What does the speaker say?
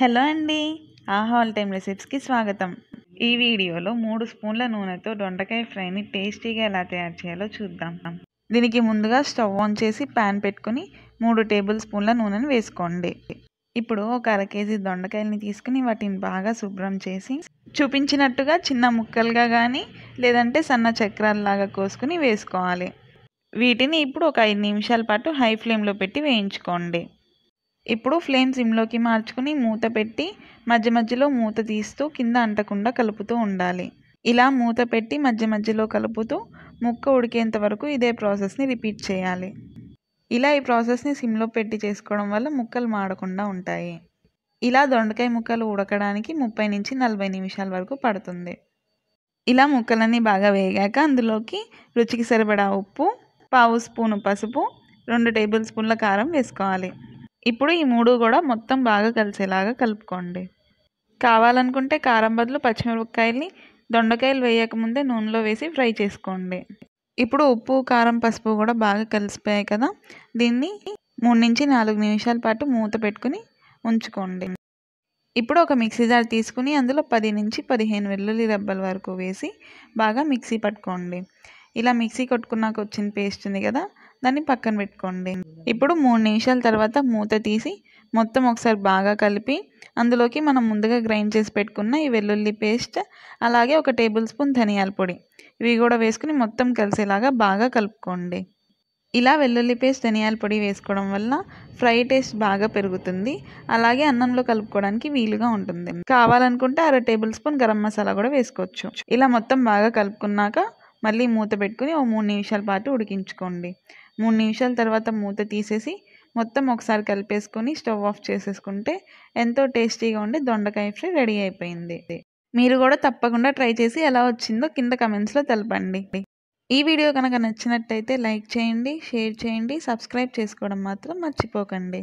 hello అండి ఆ hall time రెసిప్స్కి స్వాగతం ఈ వీడియోలో మూడు స్పూన్ల నూనెతో దొండకాయ ఫ్రైని టేస్టీగా ఎలా తయారు చేయాలో చూద్దాం దీనికి ముందుగా స్టవ్ ఆన్ చేసి ప్యాన్ పెట్టుకుని మూడు టేబుల్ స్పూన్ల నూనెను వేసుకోండి ఇప్పుడు ఒక అర కేజీ దొండకాయలని తీసుకుని వాటిని బాగా శుభ్రం చేసి చూపించినట్టుగా చిన్న ముక్కలుగా కానీ లేదంటే సన్న చక్రాలలాగా కోసుకుని వేసుకోవాలి వీటిని ఇప్పుడు ఒక ఐదు నిమిషాల పాటు హై ఫ్లేమ్లో పెట్టి వేయించుకోండి ఇప్పుడు ఫ్లేమ్ సిమ్లోకి మార్చుకుని మూత పెట్టి మధ్య మధ్యలో మూత తీస్తూ కింద అంటకుండా కలుపుతూ ఉండాలి ఇలా మూత పెట్టి మధ్య మధ్యలో కలుపుతూ ముక్క ఉడికేంత వరకు ఇదే ప్రాసెస్ని రిపీట్ చేయాలి ఇలా ఈ ప్రాసెస్ని సిమ్లో పెట్టి చేసుకోవడం వల్ల ముక్కలు మాడకుండా ఉంటాయి ఇలా దొండకాయ ముక్కలు ఉడకడానికి ముప్పై నుంచి నలభై నిమిషాల వరకు పడుతుంది ఇలా ముక్కలన్నీ బాగా వేగాక అందులోకి రుచికి సరిపడా ఉప్పు పావు స్పూను పసుపు రెండు టేబుల్ స్పూన్ల కారం వేసుకోవాలి ఇప్పుడు ఈ మూడు కూడా మొత్తం బాగా కలిసేలాగా కలుపుకోండి కావాలనుకుంటే కారం బదులు పచ్చిమిరపకాయల్ని దొండకాయలు వేయకముందే నూనెలో వేసి ఫ్రై చేసుకోండి ఇప్పుడు ఉప్పు కారం పసుపు కూడా బాగా కలిసిపోయాయి కదా దీన్ని మూడు నుంచి నాలుగు నిమిషాల పాటు మూత పెట్టుకుని ఉంచుకోండి ఇప్పుడు ఒక మిక్సీ జార్ తీసుకుని అందులో పది నుంచి పదిహేను వెల్లుల్లి రబ్బల వరకు వేసి బాగా మిక్సీ పట్టుకోండి ఇలా మిక్సీ కొట్టుకున్నాక వచ్చిన పేస్ట్ ఉంది కదా దాన్ని పక్కన పెట్టుకోండి ఇప్పుడు మూడు నిమిషాల తర్వాత మూత తీసి మొత్తం ఒకసారి బాగా కలిపి అందులోకి మనం ముందుగా గ్రైండ్ చేసి పెట్టుకున్న ఈ వెల్లుల్లి పేస్ట్ అలాగే ఒక టేబుల్ స్పూన్ ధనియాల పొడి ఇవి కూడా వేసుకుని మొత్తం కలిసేలాగా బాగా కలుపుకోండి ఇలా వెల్లుల్లి పేస్ట్ ధనియాల పొడి వేసుకోవడం వల్ల ఫ్రై టేస్ట్ బాగా పెరుగుతుంది అలాగే అన్నంలో కలుపుకోవడానికి వీలుగా ఉంటుంది కావాలనుకుంటే అర టేబుల్ స్పూన్ గరం మసాలా కూడా వేసుకోవచ్చు ఇలా మొత్తం బాగా కలుపుకున్నాక మళ్ళీ మూత పెట్టుకుని ఓ మూడు నిమిషాల పాటు ఉడికించుకోండి మూడు నిమిషాల తర్వాత మూత తీసేసి మొత్తం ఒకసారి కలిపేసుకొని స్టవ్ ఆఫ్ చేసేసుకుంటే ఎంతో టేస్టీగా ఉండి దొండకాయ ఫ్రై రెడీ అయిపోయింది మీరు కూడా తప్పకుండా ట్రై చేసి ఎలా వచ్చిందో కింద కమెంట్స్లో తెలపండి ఈ వీడియో కనుక నచ్చినట్టయితే లైక్ చేయండి షేర్ చేయండి సబ్స్క్రైబ్ చేసుకోవడం మాత్రం మర్చిపోకండి